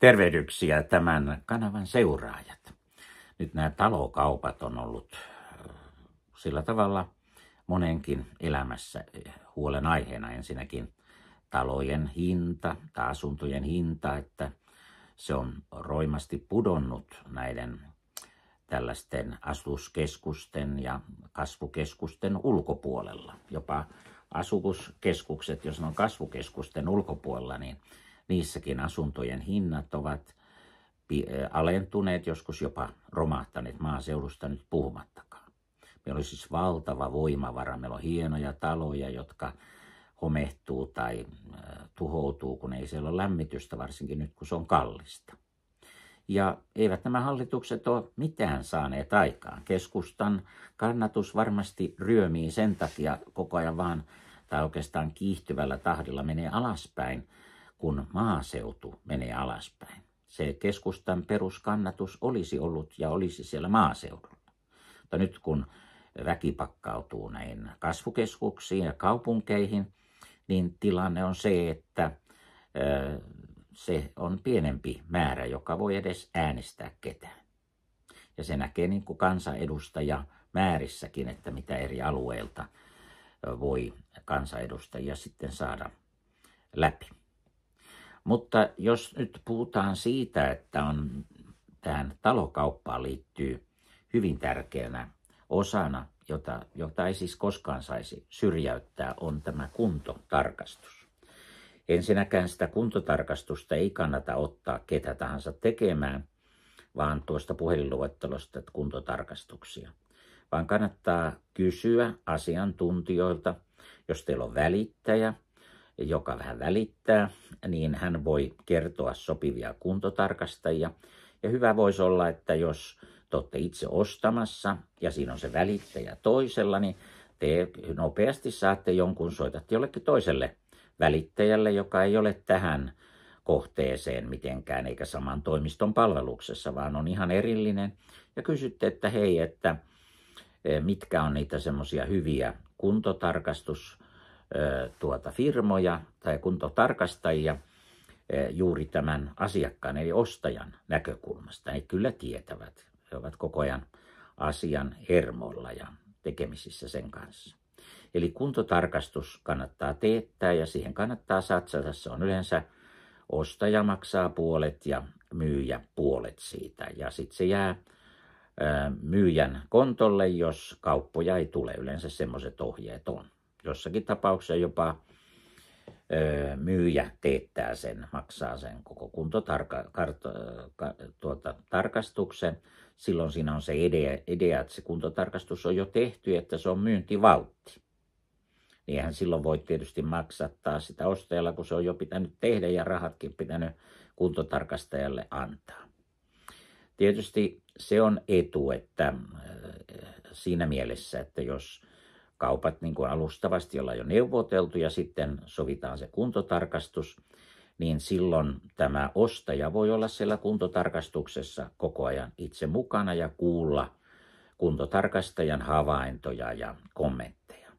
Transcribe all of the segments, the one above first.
Tervehdyksiä tämän kanavan seuraajat. Nyt nämä talokaupat on ollut äh, sillä tavalla monenkin elämässä eh, huolenaiheena ensinnäkin talojen hinta tai asuntojen hinta, että se on roimasti pudonnut näiden tällaisten asuskeskusten ja kasvukeskusten ulkopuolella. Jopa asukuskeskukset, jos ne on kasvukeskusten ulkopuolella, niin Niissäkin asuntojen hinnat ovat alentuneet, joskus jopa romahtaneet maaseudusta nyt puhumattakaan. Meillä on siis valtava voimavara, meillä on hienoja taloja, jotka homehtuu tai tuhoutuu, kun ei siellä ole lämmitystä, varsinkin nyt kun se on kallista. Ja eivät nämä hallitukset ole mitään saaneet aikaan. Keskustan kannatus varmasti ryömii sen takia koko ajan vaan, tai oikeastaan kiihtyvällä tahdilla menee alaspäin, kun maaseutu menee alaspäin. Se keskustan peruskannatus olisi ollut ja olisi siellä maaseudulla. Mutta nyt kun väki pakkautuu näin kasvukeskuksiin ja kaupunkeihin, niin tilanne on se, että se on pienempi määrä, joka voi edes äänestää ketään. Ja se näkee niin kuin kansanedustaja määrissäkin, että mitä eri alueilta voi kansanedustajia sitten saada läpi. Mutta jos nyt puhutaan siitä, että on tähän talokauppaan liittyy hyvin tärkeänä osana, jota, jota ei siis koskaan saisi syrjäyttää, on tämä kuntotarkastus. Ensinnäkään sitä kuntotarkastusta ei kannata ottaa ketä tahansa tekemään, vaan tuosta puhelinluettelosta kuntotarkastuksia. Vaan kannattaa kysyä asiantuntijoilta, jos teillä on välittäjä, joka vähän välittää, niin hän voi kertoa sopivia kuntotarkastajia. Ja hyvä voisi olla, että jos te olette itse ostamassa ja siinä on se välittäjä toisella, niin te nopeasti saatte jonkun, soitatte jollekin toiselle välittäjälle, joka ei ole tähän kohteeseen mitenkään eikä saman toimiston palveluksessa, vaan on ihan erillinen. Ja kysytte, että hei, että eh, mitkä on niitä semmoisia hyviä kuntotarkastus tuota firmoja tai kuntotarkastajia juuri tämän asiakkaan eli ostajan näkökulmasta. He kyllä tietävät. He ovat koko ajan asian hermolla ja tekemisissä sen kanssa. Eli kuntotarkastus kannattaa teettää ja siihen kannattaa satsata. Se on yleensä ostaja maksaa puolet ja myyjä puolet siitä. Ja sitten se jää myyjän kontolle, jos kauppoja ei tule. Yleensä semmoiset ohjeet on jossakin tapauksessa jopa ö, myyjä teettää sen, maksaa sen koko kuntotarkastuksen. Tuota, Silloin siinä on se idea, idea, että se kuntotarkastus on jo tehty, että se on myyntivaltti. Niinhän silloin voi tietysti maksattaa sitä ostajalla, kun se on jo pitänyt tehdä ja rahatkin pitänyt kuntotarkastajalle antaa. Tietysti se on etu, että siinä mielessä, että jos kaupat niin kuin alustavasti ollaan jo neuvoteltu ja sitten sovitaan se kuntotarkastus, niin silloin tämä ostaja voi olla siellä kuntotarkastuksessa koko ajan itse mukana ja kuulla kuntotarkastajan havaintoja ja kommentteja.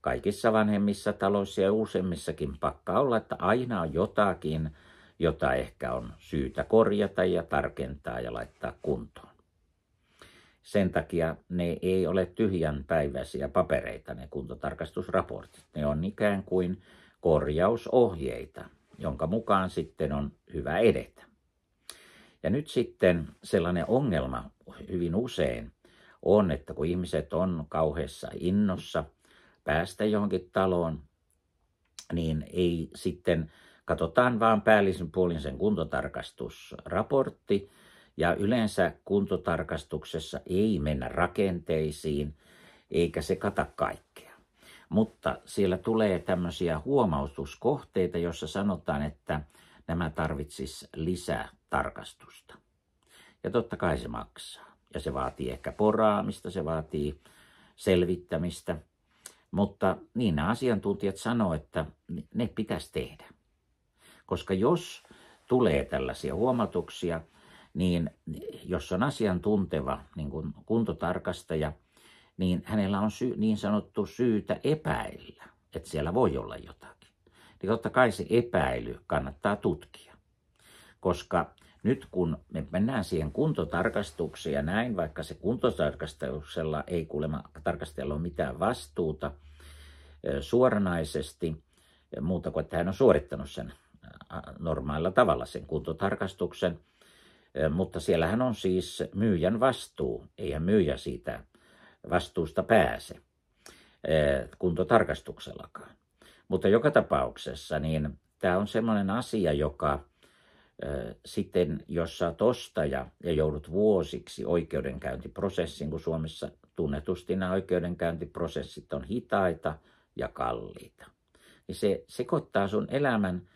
Kaikissa vanhemmissa taloissa ja useimmissakin pakkaa olla, että aina on jotakin, jota ehkä on syytä korjata ja tarkentaa ja laittaa kuntoon sen takia ne ei ole tyhjän päiväisiä papereita, ne kuntotarkastusraportit. Ne on ikään kuin korjausohjeita, jonka mukaan sitten on hyvä edetä. Ja nyt sitten sellainen ongelma hyvin usein on, että kun ihmiset on kauheassa innossa päästä johonkin taloon, niin ei sitten, katsotaan vaan päällisin puolin sen kuntotarkastusraportti – ja yleensä kuntotarkastuksessa ei mennä rakenteisiin, eikä se kata kaikkea. Mutta siellä tulee tämmöisiä huomautuskohteita, jossa sanotaan, että nämä tarvitsis lisää tarkastusta. Ja totta kai se maksaa. Ja se vaatii ehkä poraamista, se vaatii selvittämistä. Mutta niin nämä asiantuntijat sanoo, että ne pitäisi tehdä. Koska jos tulee tällaisia huomautuksia, niin jos on asiantunteva niin kuin kuntotarkastaja, niin hänellä on sy- niin sanottu syytä epäillä, että siellä voi olla jotakin. Niin totta kai se epäily kannattaa tutkia, koska nyt kun me mennään siihen kuntotarkastukseen ja näin, vaikka se kuntotarkastuksella ei kuulemma tarkastajalla ole mitään vastuuta suoranaisesti, muuta kuin että hän on suorittanut sen normaalilla tavalla sen kuntotarkastuksen, mutta siellähän on siis myyjän vastuu. Eihän myyjä siitä vastuusta pääse kuntotarkastuksellakaan. Mutta joka tapauksessa niin tämä on sellainen asia, joka sitten, jos sä oot ostaja ja joudut vuosiksi oikeudenkäyntiprosessiin, kun Suomessa tunnetusti nämä oikeudenkäyntiprosessit on hitaita ja kalliita, niin se sekoittaa sun elämän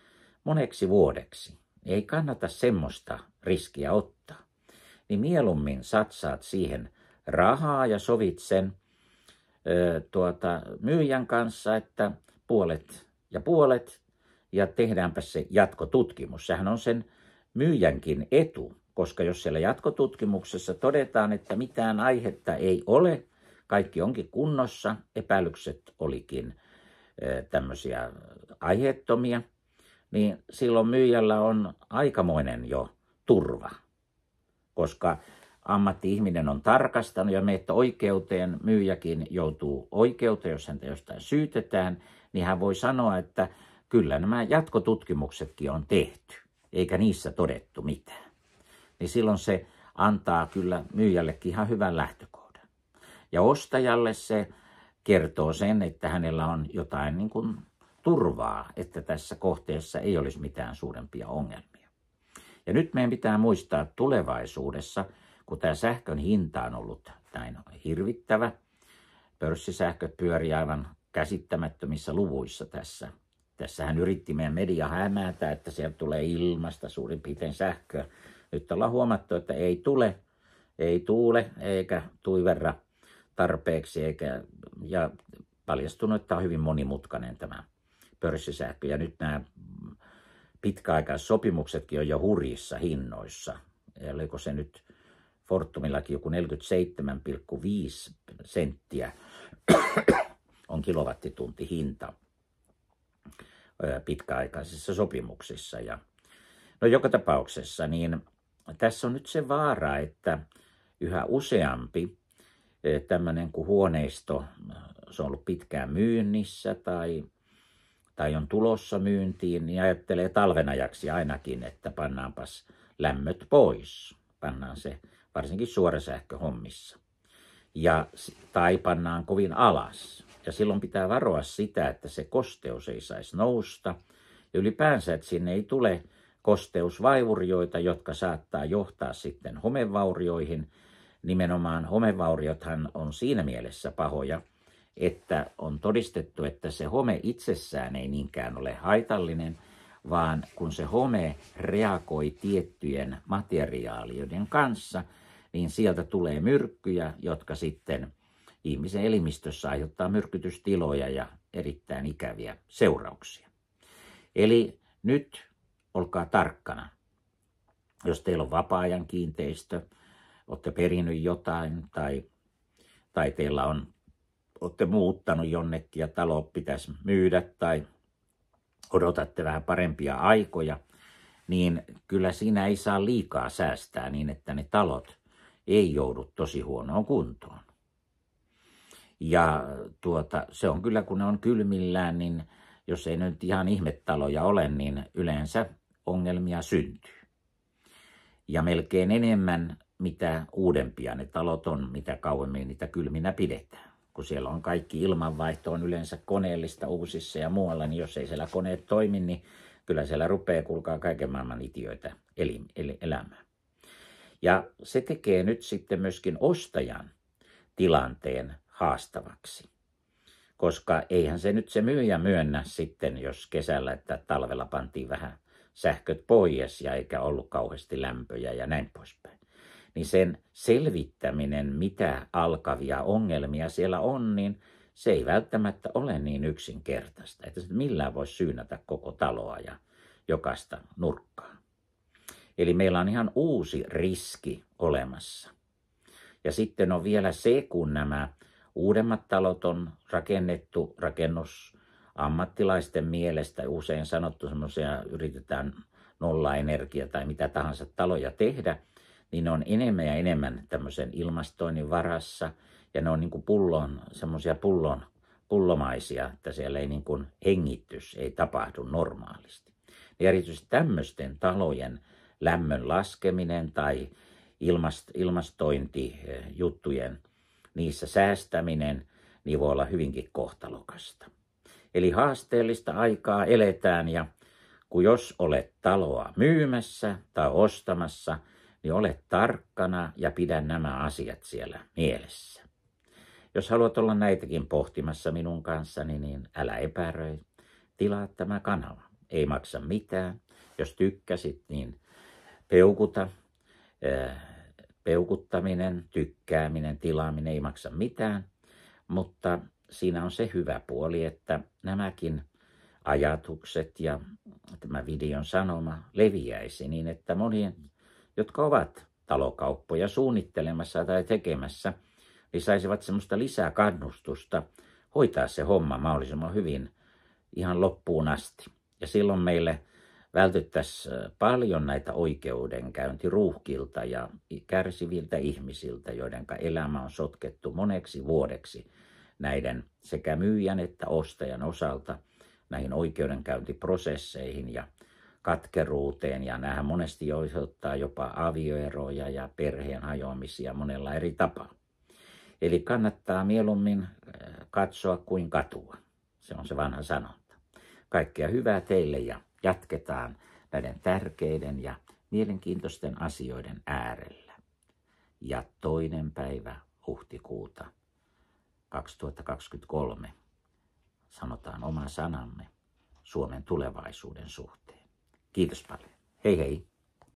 moneksi vuodeksi ei kannata semmoista riskiä ottaa. Niin mieluummin satsaat siihen rahaa ja sovit sen ö, tuota, myyjän kanssa, että puolet ja puolet ja tehdäänpä se jatkotutkimus. Sehän on sen myyjänkin etu, koska jos siellä jatkotutkimuksessa todetaan, että mitään aihetta ei ole, kaikki onkin kunnossa, epäilykset olikin tämmöisiä aiheettomia – niin silloin myyjällä on aikamoinen jo turva, koska ammatti-ihminen on tarkastanut ja meitä oikeuteen, myyjäkin joutuu oikeuteen, jos häntä jostain syytetään, niin hän voi sanoa, että kyllä nämä jatkotutkimuksetkin on tehty, eikä niissä todettu mitään. Niin silloin se antaa kyllä myyjällekin ihan hyvän lähtökohdan. Ja ostajalle se kertoo sen, että hänellä on jotain niin kuin turvaa, että tässä kohteessa ei olisi mitään suurempia ongelmia. Ja nyt meidän pitää muistaa että tulevaisuudessa, kun tämä sähkön hinta on ollut näin hirvittävä, pörssisähköt pyörii aivan käsittämättömissä luvuissa tässä. Tässähän yritti meidän media hämätä, että sieltä tulee ilmasta suurin piirtein sähköä. Nyt ollaan huomattu, että ei tule, ei tuule eikä tuiverra tarpeeksi, eikä, ja paljastunut, että tämä on hyvin monimutkainen tämä pörssisähkö. Ja nyt nämä pitkäaikaissopimuksetkin on jo hurjissa hinnoissa. Ja oliko se nyt Fortumillakin joku 47,5 senttiä on kilowattitunti hinta pitkäaikaisissa sopimuksissa. Ja, no joka tapauksessa, niin tässä on nyt se vaara, että yhä useampi tämmöinen kuin huoneisto, se on ollut pitkään myynnissä tai tai on tulossa myyntiin, niin ajattelee talven ajaksi ainakin, että pannaanpas lämmöt pois. Pannaan se varsinkin suorasähköhommissa. Ja, tai pannaan kovin alas. Ja silloin pitää varoa sitä, että se kosteus ei saisi nousta. Ja ylipäänsä, että sinne ei tule kosteusvaivurioita, jotka saattaa johtaa sitten homevaurioihin. Nimenomaan homevauriothan on siinä mielessä pahoja, että on todistettu, että se home itsessään ei niinkään ole haitallinen, vaan kun se home reagoi tiettyjen materiaalien kanssa, niin sieltä tulee myrkkyjä, jotka sitten ihmisen elimistössä aiheuttaa myrkytystiloja ja erittäin ikäviä seurauksia. Eli nyt olkaa tarkkana. Jos teillä on vapaa-ajan kiinteistö, olette perinyt jotain tai, tai teillä on olette muuttanut jonnekin ja talo pitäisi myydä tai odotatte vähän parempia aikoja, niin kyllä siinä ei saa liikaa säästää niin, että ne talot ei joudu tosi huonoon kuntoon. Ja tuota, se on kyllä, kun ne on kylmillään, niin jos ei nyt ihan ihmetaloja ole, niin yleensä ongelmia syntyy. Ja melkein enemmän, mitä uudempia ne talot on, mitä kauemmin niitä kylminä pidetään kun siellä on kaikki ilmanvaihto on yleensä koneellista uusissa ja muualla, niin jos ei siellä koneet toimi, niin kyllä siellä rupeaa kulkaa kaiken maailman itioita eli, eli elämään. Ja se tekee nyt sitten myöskin ostajan tilanteen haastavaksi. Koska eihän se nyt se myyjä myönnä sitten, jos kesällä että talvella pantiin vähän sähköt pois ja eikä ollut kauheasti lämpöjä ja näin poispäin niin sen selvittäminen, mitä alkavia ongelmia siellä on, niin se ei välttämättä ole niin yksinkertaista, että millään voi syynätä koko taloa ja jokaista nurkkaa. Eli meillä on ihan uusi riski olemassa. Ja sitten on vielä se, kun nämä uudemmat talot on rakennettu ammattilaisten mielestä, usein sanottu semmoisia yritetään nolla energia tai mitä tahansa taloja tehdä, niin ne on enemmän ja enemmän tämmöisen ilmastoinnin varassa ja ne on niin kuin pullon, semmoisia pullon, pullomaisia, että siellä ei niin kuin hengitys ei tapahdu normaalisti. Ja erityisesti tämmöisten talojen lämmön laskeminen tai ilmast, ilmastointijuttujen eh, niissä säästäminen, niin voi olla hyvinkin kohtalokasta. Eli haasteellista aikaa eletään ja kun jos olet taloa myymässä tai ostamassa, niin ole tarkkana ja pidä nämä asiat siellä mielessä. Jos haluat olla näitäkin pohtimassa minun kanssani, niin älä epäröi. Tilaa tämä kanava. Ei maksa mitään. Jos tykkäsit, niin peukuta. Äh, peukuttaminen, tykkääminen, tilaaminen ei maksa mitään. Mutta siinä on se hyvä puoli, että nämäkin ajatukset ja tämä videon sanoma leviäisi niin, että monien jotka ovat talokauppoja suunnittelemassa tai tekemässä, niin saisivat semmoista lisää kannustusta hoitaa se homma mahdollisimman hyvin ihan loppuun asti. Ja silloin meille vältyttäisiin äh, paljon näitä oikeudenkäyntiruuhkilta ja kärsiviltä ihmisiltä, joiden elämä on sotkettu moneksi vuodeksi näiden sekä myyjän että ostajan osalta näihin oikeudenkäyntiprosesseihin ja katkeruuteen ja nämä monesti osoittaa jopa avioeroja ja perheen hajoamisia monella eri tapaa. Eli kannattaa mieluummin eh, katsoa kuin katua. Se on se vanha sanonta. Kaikkea hyvää teille ja jatketaan näiden tärkeiden ja mielenkiintoisten asioiden äärellä. Ja toinen päivä huhtikuuta 2023 sanotaan oma sanamme Suomen tulevaisuuden suhteen. Kiitos paljon. Hei hei.